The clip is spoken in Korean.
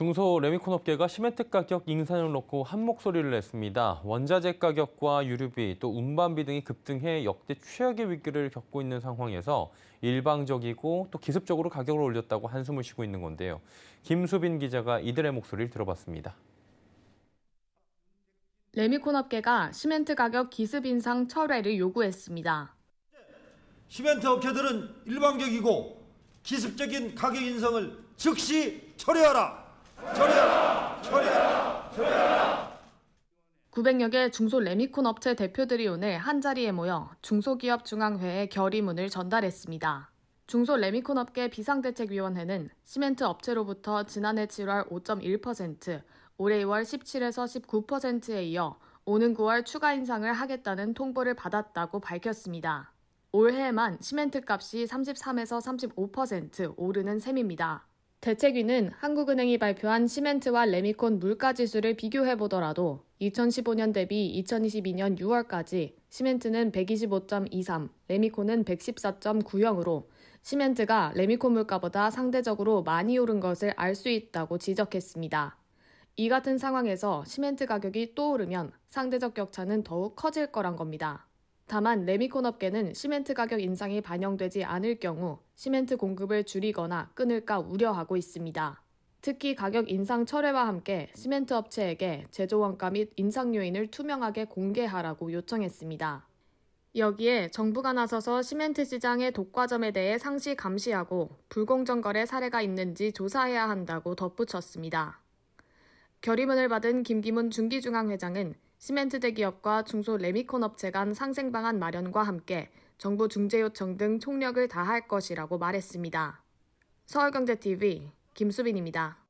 중소 레미콘 업계가 시멘트 가격 인상을 놓고 한 목소리를 냈습니다. 원자재 가격과 유류비 또 운반비 등이 급등해 역대 최악의 위기를 겪고 있는 상황에서 일방적이고 또 기습적으로 가격을 올렸다고 한숨을 쉬고 있는 건데요. 김수빈 기자가 이들의 목소리를 들어봤습니다. 레미콘 업계가 시멘트 가격 기습 인상 철회를 요구했습니다. 시멘트 업체들은 일방적이고 기습적인 가격 인상을 즉시 철회하라. 900여 개 중소 레미콘 업체 대표들이 오늘 한자리에 모여 중소기업중앙회에 결의문을 전달했습니다. 중소 레미콘 업계 비상대책위원회는 시멘트 업체로부터 지난해 7월 5.1%, 올해 2월 17에서 19%에 이어 오는 9월 추가 인상을 하겠다는 통보를 받았다고 밝혔습니다. 올해에만 시멘트 값이 33에서 35% 오르는 셈입니다. 대책위는 한국은행이 발표한 시멘트와 레미콘 물가 지수를 비교해 보더라도 2015년 대비 2022년 6월까지 시멘트는 125.23, 레미콘은 114.90으로 시멘트가 레미콘 물가보다 상대적으로 많이 오른 것을 알 수 있다고 지적했습니다. 이 같은 상황에서 시멘트 가격이 또 오르면 상대적 격차는 더욱 커질 거란 겁니다. 다만 레미콘 업계는 시멘트 가격 인상이 반영되지 않을 경우 시멘트 공급을 줄이거나 끊을까 우려하고 있습니다. 특히 가격 인상 철회와 함께 시멘트 업체에게 제조 원가 및 인상 요인을 투명하게 공개하라고 요청했습니다. 여기에 정부가 나서서 시멘트 시장의 독과점에 대해 상시 감시하고 불공정 거래 사례가 있는지 조사해야 한다고 덧붙였습니다. 결의문을 받은 김기문 중기중앙회장은 시멘트 대기업과 중소 레미콘 업체 간 상생 방안 마련과 함께 정부 중재 요청 등 총력을 다할 것이라고 말했습니다. 서울경제TV 김수빈입니다.